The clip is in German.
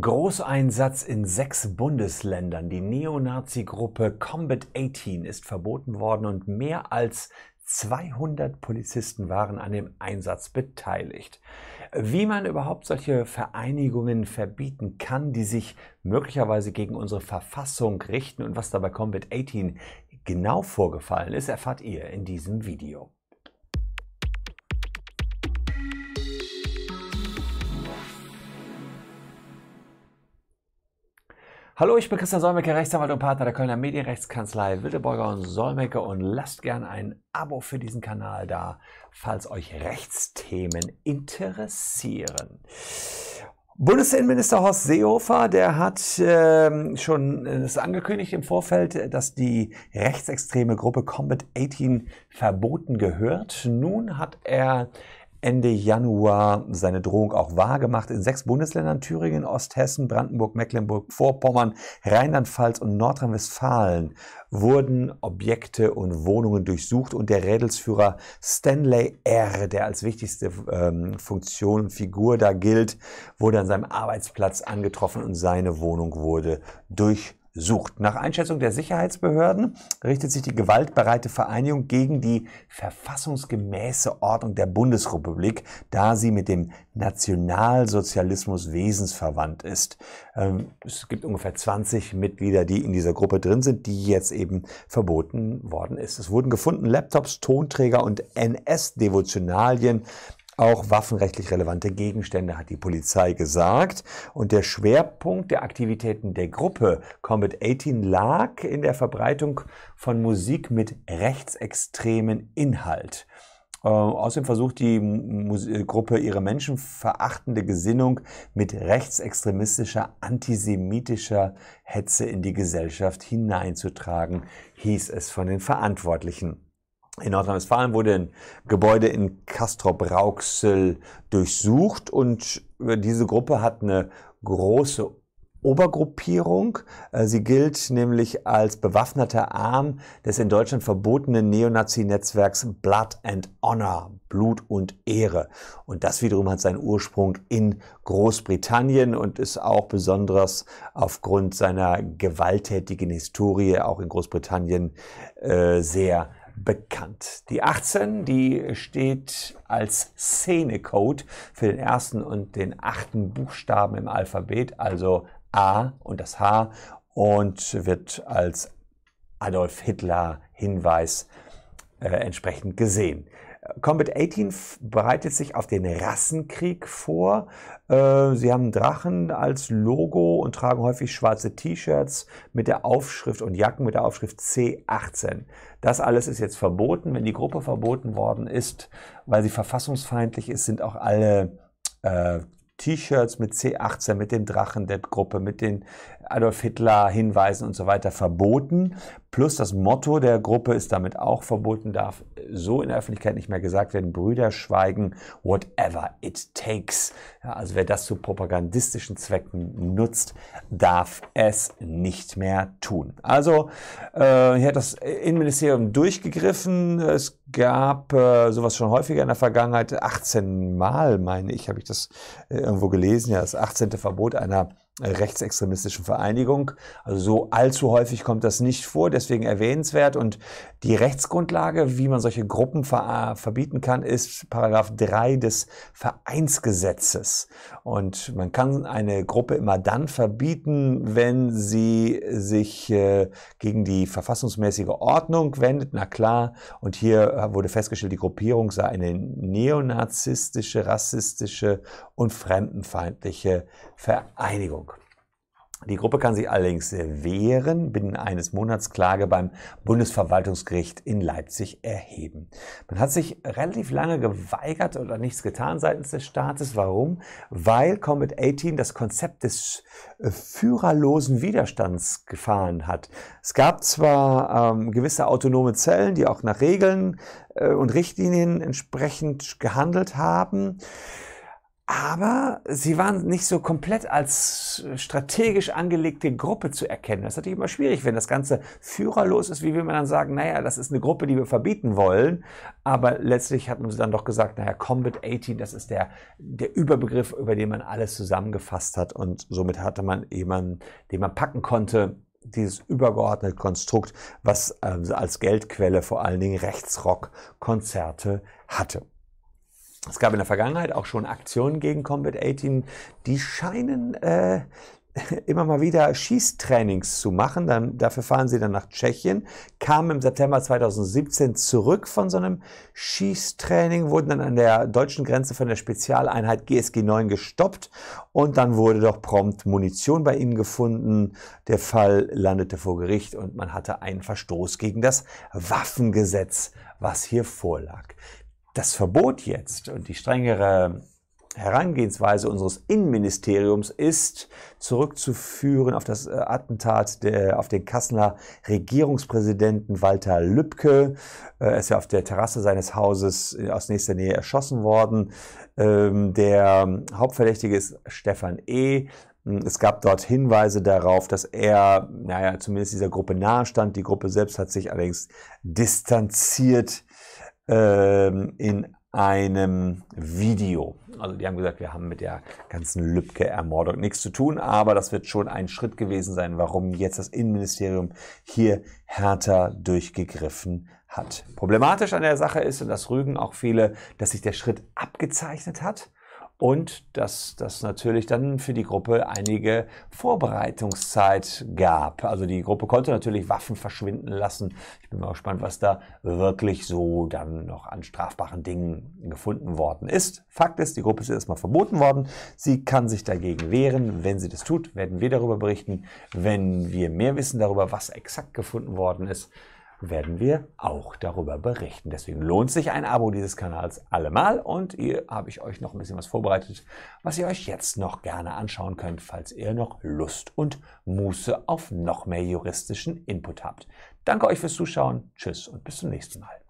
Großeinsatz in sechs Bundesländern. Die Neonazi-Gruppe Combat 18 ist verboten worden und mehr als 200 Polizisten waren an dem Einsatz beteiligt. Wie man überhaupt solche Vereinigungen verbieten kann, die sich möglicherweise gegen unsere Verfassung richten und was dabei Combat 18 genau vorgefallen ist, erfahrt ihr in diesem Video. Hallo, ich bin Christian Solmecke, Rechtsanwalt und Partner der Kölner Medienrechtskanzlei Wildeborger und Solmecke und lasst gern ein Abo für diesen Kanal da, falls euch Rechtsthemen interessieren. Bundesinnenminister Horst Seehofer, der hat ähm, äh, schon das angekündigt im Vorfeld, dass die rechtsextreme Gruppe Combat 18 verboten gehört. Nun hat er Ende Januar seine Drohung auch wahrgemacht. In sechs Bundesländern Thüringen, Osthessen, Brandenburg, Mecklenburg, Vorpommern, Rheinland-Pfalz und Nordrhein-Westfalen wurden Objekte und Wohnungen durchsucht und der Rädelsführer Stanley R., der als wichtigste ähm, Funktion und Figur da gilt, wurde an seinem Arbeitsplatz angetroffen und seine Wohnung wurde durchsucht sucht. Nach Einschätzung der Sicherheitsbehörden richtet sich die gewaltbereite Vereinigung gegen die verfassungsgemäße Ordnung der Bundesrepublik, da sie mit dem Nationalsozialismus wesensverwandt ist. Ähm, es gibt ungefähr 20 Mitglieder, die in dieser Gruppe drin sind, die jetzt eben verboten worden ist. Es wurden gefunden Laptops, Tonträger und NS-Devotionalien auch waffenrechtlich relevante Gegenstände hat die Polizei gesagt. Und der Schwerpunkt der Aktivitäten der Gruppe Combat 18 lag in der Verbreitung von Musik mit rechtsextremen Inhalt. Äh, außerdem versucht die Mus äh, Gruppe ihre menschenverachtende Gesinnung mit rechtsextremistischer, antisemitischer Hetze in die Gesellschaft hineinzutragen, hieß es von den Verantwortlichen. In Nordrhein-Westfalen wurde ein Gebäude in kastrop rauxel durchsucht und diese Gruppe hat eine große Obergruppierung. Äh, sie gilt nämlich als bewaffneter Arm des in Deutschland verbotenen Neonazi-Netzwerks Blood and Honor, Blut und Ehre. Und das wiederum hat seinen Ursprung in Großbritannien und ist auch besonders aufgrund seiner gewalttätigen Historie auch in Großbritannien äh, sehr bekannt. Die 18, die steht als Szenecode für den ersten und den achten Buchstaben im Alphabet, also A und das H, und wird als Adolf Hitler Hinweis äh, entsprechend gesehen. Combat 18 bereitet sich auf den Rassenkrieg vor. Äh, sie haben Drachen als Logo und tragen häufig schwarze T-Shirts mit der Aufschrift und Jacken mit der Aufschrift C18. Das alles ist jetzt verboten. Wenn die Gruppe verboten worden ist, weil sie verfassungsfeindlich ist, sind auch alle äh, T-Shirts mit C18, mit dem Drachen der Gruppe, mit den Adolf Hitler Hinweisen und so weiter verboten. Plus das Motto der Gruppe ist damit auch verboten, darf so in der Öffentlichkeit nicht mehr gesagt werden. Brüder schweigen, whatever it takes. Ja, also wer das zu propagandistischen Zwecken nutzt, darf es nicht mehr tun. Also äh, hier hat das Innenministerium durchgegriffen. Es gab äh, sowas schon häufiger in der Vergangenheit. 18 Mal, meine ich, habe ich das äh, irgendwo gelesen. Ja, das 18. Verbot einer rechtsextremistischen Vereinigung. Also so allzu häufig kommt das nicht vor, deswegen erwähnenswert. Und die Rechtsgrundlage, wie man solche Gruppen ver verbieten kann, ist Paragraph 3 des Vereinsgesetzes. Und man kann eine Gruppe immer dann verbieten, wenn sie sich äh, gegen die verfassungsmäßige Ordnung wendet. Na klar. Und hier wurde festgestellt, die Gruppierung sei eine neonazistische, rassistische und fremdenfeindliche Vereinigung. Die Gruppe kann sich allerdings wehren, binnen eines Monats Klage beim Bundesverwaltungsgericht in Leipzig erheben. Man hat sich relativ lange geweigert oder nichts getan seitens des Staates. Warum? Weil Combat 18 das Konzept des äh, führerlosen Widerstands gefahren hat. Es gab zwar ähm, gewisse autonome Zellen, die auch nach Regeln äh, und Richtlinien entsprechend gehandelt haben aber sie waren nicht so komplett als äh, strategisch angelegte Gruppe zu erkennen. Das ist natürlich immer schwierig, wenn das Ganze führerlos ist, wie will man dann sagen, naja, das ist eine Gruppe, die wir verbieten wollen, aber letztlich hat man sie dann doch gesagt, naja, Combat 18, das ist der, der Überbegriff, über den man alles zusammengefasst hat und somit hatte man jemanden, den man packen konnte, dieses übergeordnete Konstrukt, was äh, als Geldquelle vor allen Dingen Rechtsrock-Konzerte hatte. Es gab in der Vergangenheit auch schon Aktionen gegen Combat 18, die scheinen äh, immer mal wieder Schießtrainings zu machen. Dann, dafür fahren sie dann nach Tschechien, kamen im September 2017 zurück von so einem Schießtraining, wurden dann an der deutschen Grenze von der Spezialeinheit GSG 9 gestoppt und dann wurde doch prompt Munition bei ihnen gefunden. Der Fall landete vor Gericht und man hatte einen Verstoß gegen das Waffengesetz, was hier vorlag das Verbot jetzt und die strengere Herangehensweise unseres Innenministeriums ist zurückzuführen auf das äh, Attentat der, auf den Kasseler Regierungspräsidenten Walter Lübcke. Äh, er ist ja auf der Terrasse seines Hauses aus nächster Nähe erschossen worden. Ähm, der Hauptverdächtige ist Stefan E. Es gab dort Hinweise darauf, dass er, naja, zumindest dieser Gruppe nahestand. Die Gruppe selbst hat sich allerdings distanziert ähm, in einem Video. Also die haben gesagt, wir haben mit der ganzen Lübcke-Ermordung nichts zu tun, aber das wird schon ein Schritt gewesen sein, warum jetzt das Innenministerium hier härter durchgegriffen hat. Problematisch an der Sache ist, und das rügen auch viele, dass sich der Schritt abgezeichnet hat und dass das natürlich dann für die Gruppe einige Vorbereitungszeit gab. Also die Gruppe konnte natürlich Waffen verschwinden lassen. Ich bin mal gespannt, was da wirklich so dann noch an strafbaren Dingen gefunden worden ist. Fakt ist, die Gruppe ist erstmal verboten worden. Sie kann sich dagegen wehren. Wenn sie das tut, werden wir darüber berichten. Wenn wir mehr wissen darüber, was exakt gefunden worden ist, werden wir auch darüber berichten. Deswegen lohnt sich ein Abo dieses Kanals allemal und hier habe ich euch noch ein bisschen was vorbereitet, was ihr euch jetzt noch gerne anschauen könnt, falls ihr noch Lust und Muße auf noch mehr juristischen Input habt. Danke euch fürs Zuschauen, tschüss und bis zum nächsten Mal.